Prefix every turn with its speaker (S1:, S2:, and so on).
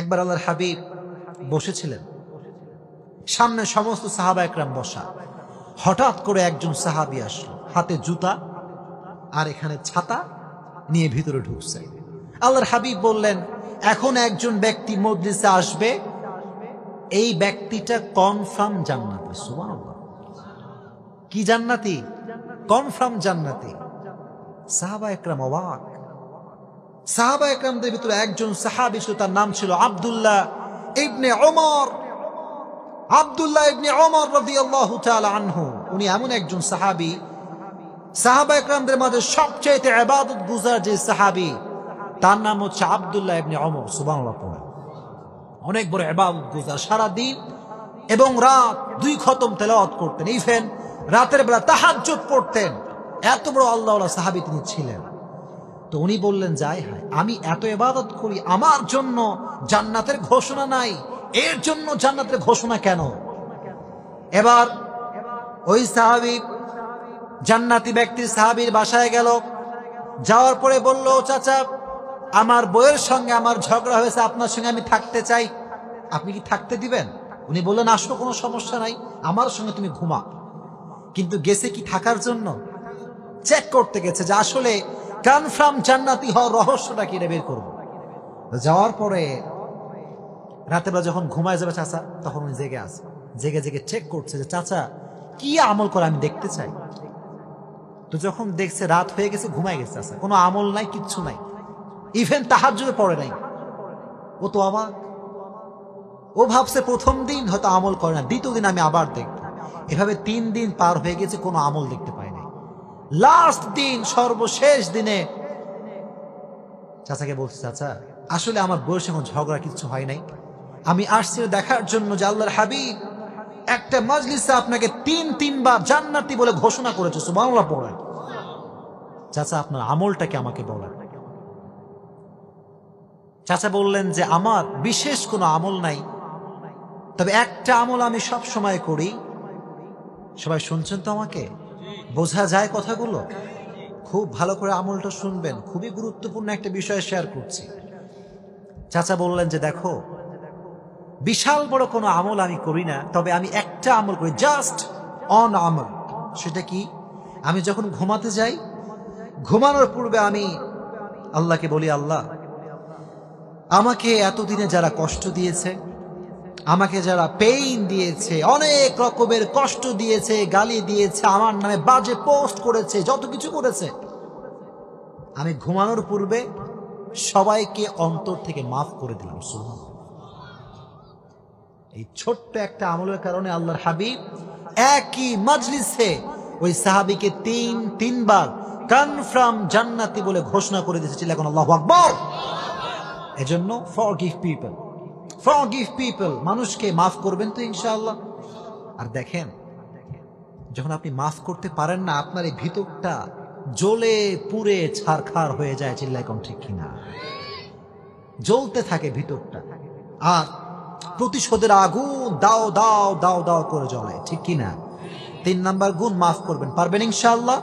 S1: একবার আল্লাহর হাবিব বসেছিলেন সামনে সমস্ত সাহাবা একরাম বসা হঠাৎ করে একজন সাহাবি আসলো হাতে জুতা আর এখানে ছাতা নিয়ে ভিতরে ঢুকছে আল্লাহর হাবিব বললেন এখন একজন ব্যক্তি মজলিসে আসবে এই ব্যক্তিটা কনফার্ম জান্নাতি কি জান্নাতি কনফার্ম জান্নাতি সাহাবা একরাম অবাক সাহাবা একরামদের ভিতরে একজন সাহাবি ছিল তার নাম ছিল আবদুল্লাহ ইবনে অমর আবদুল্লাহ ইবনে অমর রবি তাআলা আনহু উনি এমন একজন সাহাবি সাহাবা একরামদের মাঝে সবচেয়ে আবাদত গুজার যে সাহাবি তার নাম হচ্ছে আবদুল্লাহ ইবনে অমর সুবহানাল্লাহ অনেক বড় ইবাদত গুজার সারা দিন এবং রাত দুই খতম তেলাওয়াত করতেন ইফেন রাতের বেলা তাহাজ পড়তেন এত বড় আল্লাহ সাহাবি তিনি ছিলেন তো উনি বললেন যাই হায় আমি এত এবাদত করি আমার জন্য জান্নাতের ঘোষণা নাই এর জন্য জান্নাতের ঘোষণা কেন এবার ওই সাহাবি জান্নাতি ব্যক্তির সাহাবির বাসায় গেল যাওয়ার পরে বলল চাচা আমার বইয়ের সঙ্গে আমার ঝগড়া হয়েছে আপনার সঙ্গে আমি থাকতে চাই আপনি কি থাকতে দিবেন উনি বললেন আসলে কোনো সমস্যা নাই আমার সঙ্গে তুমি ঘুমা কিন্তু গেছে কি থাকার জন্য চেক করতে গেছে যে আসলে কনফার্ম জান্নাতি হওয়ার রহস্যটা কিনে বের করবো যাওয়ার পরে রাতেবেলা যখন ঘুমায় যাবে চাচা তখন উনি জেগে আসে জেগে জেগে চেক করছে যে চাচা কি আমল করে আমি দেখতে চাই তো যখন দেখছে রাত হয়ে গেছে ঘুমায় গেছে চাচা কোনো আমল নাই কিচ্ছু নাই ইভেন তাহার জুড়ে পড়ে নাই ও তো অবাক ও ভাবছে প্রথম দিন হয়তো আমল করে না দ্বিতীয় দিন আমি আবার দেখব এভাবে তিন দিন পার হয়ে গেছে কোনো আমল দেখতে লাস্ট দিন সর্বশেষ দিনে চাচাকে বলছি চাচা আসলে আমার বয়স এখন ঝগড়া কিছু হয় নাই আমি আসছি দেখার জন্য যে আল্লাহর হাবিব একটা মজলিসে আপনাকে তিন তিনবার জান্নাতি বলে ঘোষণা করেছে সুবাংলা পড়ায় চাচা আপনার আমলটাকে আমাকে বলা চাচা বললেন যে আমার বিশেষ কোনো আমল নাই তবে একটা আমল আমি সব সময় করি সবাই শুনছেন তো আমাকে বোঝা যায় কথাগুলো খুব ভালো করে আমলটা শুনবেন খুবই গুরুত্বপূর্ণ একটা বিষয় শেয়ার করছি চাচা বললেন যে দেখো বিশাল বড় কোনো আমল আমি করি না তবে আমি একটা আমল করি জাস্ট অন আমল সেটা কি আমি যখন ঘুমাতে যাই ঘুমানোর পূর্বে আমি আল্লাহকে বলি আল্লাহ আমাকে এতদিনে যারা কষ্ট দিয়েছে আমাকে যারা পেইন দিয়েছে অনেক রকমের কষ্ট দিয়েছে গালি দিয়েছে আমার নামে বাজে পোস্ট করেছে যত কিছু করেছে আমি ঘুমানোর পূর্বে সবাইকে অন্তর থেকে মাফ করে দিলাম এই ছোট্ট একটা আমলের কারণে আল্লাহর হাবিব একই মাজলিসে ওই সাহাবিকে তিন তিনবার কনফার্ম জান্নাতি বলে ঘোষণা করে দিয়েছে এখন আল্লাহ আকবর এজন্য for give people forgive people মানুষকে মাফ করবেন তো ইনশাল্লাহ আর দেখেন যখন আপনি মাফ করতে পারেন না আপনার এই ভিতরটা জ্বলে পুড়ে ছারখার হয়ে যায় চিল্লায় কম ঠিক কিনা জ্বলতে থাকে ভিতরটা আর প্রতিশোধের আগুন দাও দাও দাও দাও করে জ্বলে ঠিক কিনা তিন নাম্বার গুণ মাফ করবেন পারবেন ইনশাল্লাহ